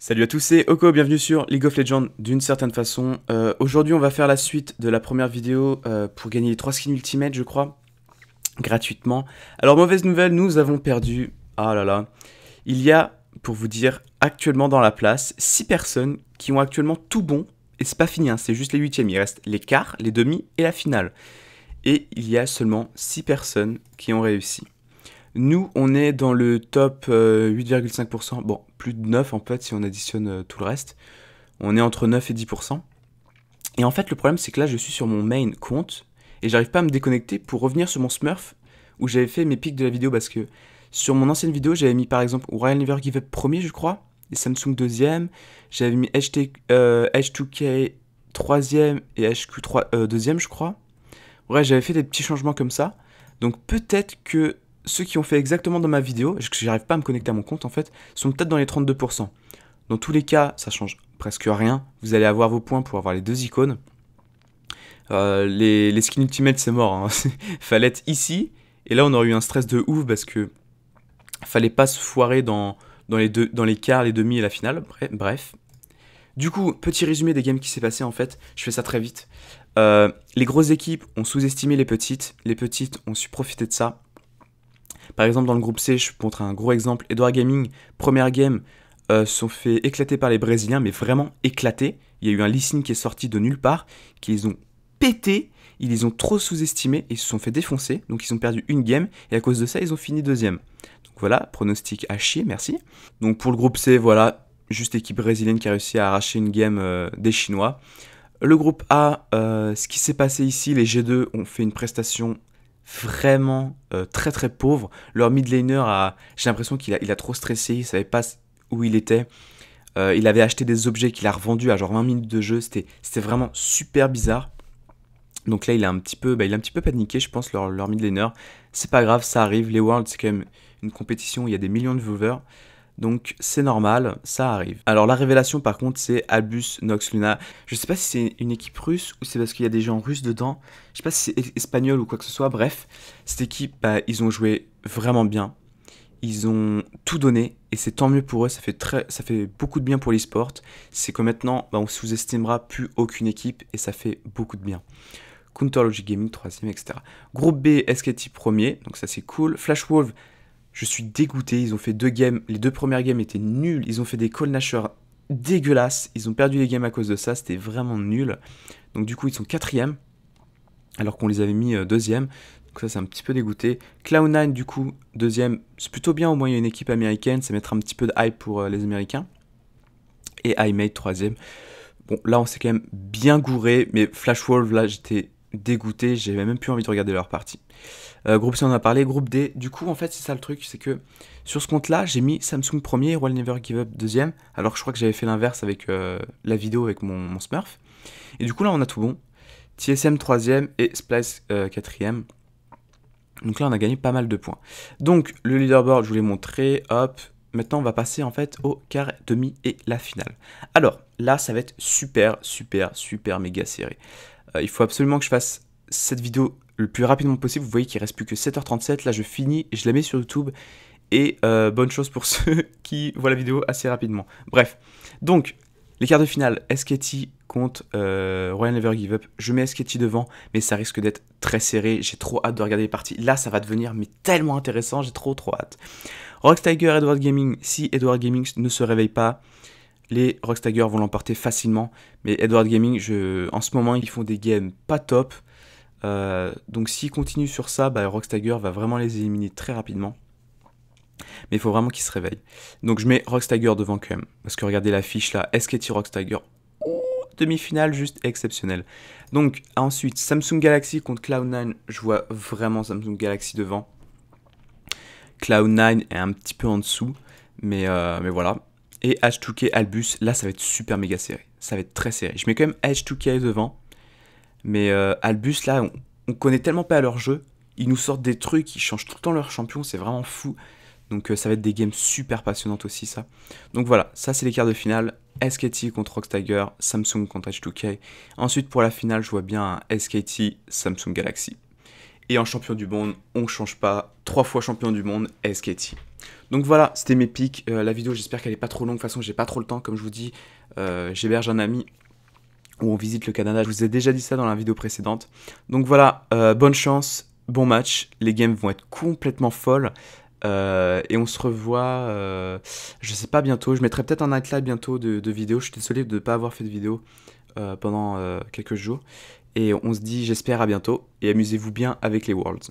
Salut à tous, c'est Oko, bienvenue sur League of Legends d'une certaine façon. Euh, aujourd'hui on va faire la suite de la première vidéo euh, pour gagner les 3 skins ultimate je crois, gratuitement. Alors mauvaise nouvelle, nous avons perdu, ah là là, il y a, pour vous dire, actuellement dans la place, 6 personnes qui ont actuellement tout bon, et c'est pas fini, hein, c'est juste les huitièmes, il reste les quarts, les demi et la finale. Et il y a seulement 6 personnes qui ont réussi. Nous, on est dans le top 8,5%, euh, bon, plus de 9 en fait si on additionne euh, tout le reste. On est entre 9 et 10%. Et en fait, le problème, c'est que là, je suis sur mon main compte et j'arrive pas à me déconnecter pour revenir sur mon Smurf où j'avais fait mes pics de la vidéo parce que sur mon ancienne vidéo, j'avais mis par exemple Royal Never Give Up premier, je crois, et Samsung deuxième, j'avais mis HT, H2K euh, troisième et HQ3 deuxième, je crois. Ouais, j'avais fait des petits changements comme ça. Donc peut-être que ceux qui ont fait exactement dans ma vidéo, parce que j'arrive pas à me connecter à mon compte en fait, sont peut-être dans les 32%. Dans tous les cas, ça change presque rien. Vous allez avoir vos points pour avoir les deux icônes. Euh, les, skins ultimate, c'est mort. Il hein. fallait être ici. Et là, on aurait eu un stress de ouf parce que fallait pas se foirer dans, dans, les, deux, dans les quarts, les demi et la finale. Bref. Du coup, petit résumé des games qui s'est passé en fait. Je fais ça très vite. Euh, les grosses équipes ont sous-estimé les petites. Les petites ont su profiter de ça. Par exemple, dans le groupe C, je montre un gros exemple. Edward Gaming, première game, euh, sont fait éclater par les Brésiliens, mais vraiment éclater. Il y a eu un leasing qui est sorti de nulle part, qu'ils ont pété, ils les ont trop sous-estimés et ils se sont fait défoncer. Donc ils ont perdu une game et à cause de ça, ils ont fini deuxième. Donc voilà, pronostic à chier, merci. Donc pour le groupe C, voilà, juste équipe brésilienne qui a réussi à arracher une game euh, des Chinois. Le groupe A, euh, ce qui s'est passé ici, les G2 ont fait une prestation vraiment euh, très très pauvre. Leur mid laner a, j'ai l'impression qu'il a, il a trop stressé, il savait pas où il était. Euh, il avait acheté des objets qu'il a revendus à genre 20 minutes de jeu. C'était, vraiment super bizarre. Donc là, il a un petit peu, bah, il a un petit peu paniqué, je pense, leur, leur mid laner. C'est pas grave, ça arrive. Les Worlds, c'est quand même une compétition où il y a des millions de viewers. Donc c'est normal, ça arrive. Alors la révélation par contre c'est Albus Nox Luna. Je sais pas si c'est une équipe russe ou c'est parce qu'il y a des gens russes dedans. Je sais pas si c'est espagnol ou quoi que ce soit. Bref, cette équipe, bah, ils ont joué vraiment bien. Ils ont tout donné et c'est tant mieux pour eux. Ça fait, très, ça fait beaucoup de bien pour l'esport. C'est que maintenant, bah, on sous-estimera plus aucune équipe et ça fait beaucoup de bien. Counter Logic Gaming ème etc. Groupe B, SKT premier, donc ça c'est cool. Flash Wolf, je suis dégoûté. Ils ont fait deux games. Les deux premières games étaient nulles. Ils ont fait des call nashers dégueulasses. Ils ont perdu les games à cause de ça. C'était vraiment nul. Donc du coup, ils sont quatrième. Alors qu'on les avait mis euh, deuxième. Donc ça, c'est un petit peu dégoûté. Clown 9 du coup, deuxième. C'est plutôt bien. Au moins, il y a une équipe américaine. Ça mettra un petit peu de hype pour euh, les Américains. Et made troisième. Bon, là, on s'est quand même bien gouré. Mais Flash Wolf, là, j'étais dégoûté, j'avais même plus envie de regarder leur partie. Euh, groupe C, on a parlé. Groupe D, du coup, en fait, c'est ça le truc, c'est que sur ce compte-là, j'ai mis Samsung premier, Royal Never Give Up deuxième, alors que je crois que j'avais fait l'inverse avec euh, la vidéo avec mon, Smurf. Et du coup, là, on a tout bon. TSM troisième et Splice euh, quatrième. Donc là, on a gagné pas mal de points. Donc, le leaderboard, je vous l'ai montré, hop. Maintenant, on va passer en fait au quart, demi et la finale. Alors, là, ça va être super, super, super méga serré. Euh, il faut absolument que je fasse cette vidéo le plus rapidement possible. Vous voyez qu'il reste plus que 7h37. Là, je finis, je la mets sur YouTube. Et euh, bonne chose pour ceux qui voient la vidéo assez rapidement. Bref, donc, les quarts de finale, SKT contre euh, Royal Never Give Up. Je mets SKT devant, mais ça risque d'être très serré. J'ai trop hâte de regarder les parties. Là, ça va devenir mais tellement intéressant. J'ai trop, trop hâte. Rock Tiger, Edward Gaming. Si Edward Gaming ne se réveille pas, les Rockstagger vont l'emporter facilement. Mais Edward Gaming, en ce moment, ils font des games pas top. Euh, donc s'ils continuent sur ça, bah, Rockstagger va vraiment les éliminer très rapidement. Mais il faut vraiment qu'ils se réveillent. Donc je mets Rockstagger devant quand même. Parce que regardez la fiche là, SKT Rockstagger. Oh, demi-finale juste exceptionnelle. Donc ensuite, Samsung Galaxy contre Cloud9. Je vois vraiment Samsung Galaxy devant. Cloud9 est un petit peu en dessous. Mais, euh, mais voilà et H2K Albus. Là, ça va être super méga serré. Ça va être très serré. Je mets quand même H2K devant. Mais euh, Albus, là, on, connaît tellement pas leur jeu. Ils nous sortent des trucs, ils changent tout le temps leur champion. C'est vraiment fou. Donc euh, ça va être des games super passionnantes aussi, ça. Donc voilà, ça c'est les quarts de finale. SKT contre Rockstar, Samsung contre H2K. Ensuite, pour la finale, je vois bien SKT Samsung Galaxy et en champion du monde, on ne change pas, trois fois champion du monde, SKT. Donc voilà, c'était mes pics, euh, la vidéo j'espère qu'elle n'est pas trop longue, de toute façon j'ai pas trop le temps, comme je vous dis, euh, j'héberge un ami où on visite le Canada, je vous ai déjà dit ça dans la vidéo précédente. Donc voilà, euh, bonne chance, bon match, les games vont être complètement folles, et on se revoit, euh, je sais pas bientôt, je mettrai peut-être un nightlight bientôt de, de vidéo. Je suis désolé de ne pas avoir fait de vidéo euh, pendant euh, quelques jours. Et on se dit j'espère à bientôt et amusez-vous bien avec les Worlds.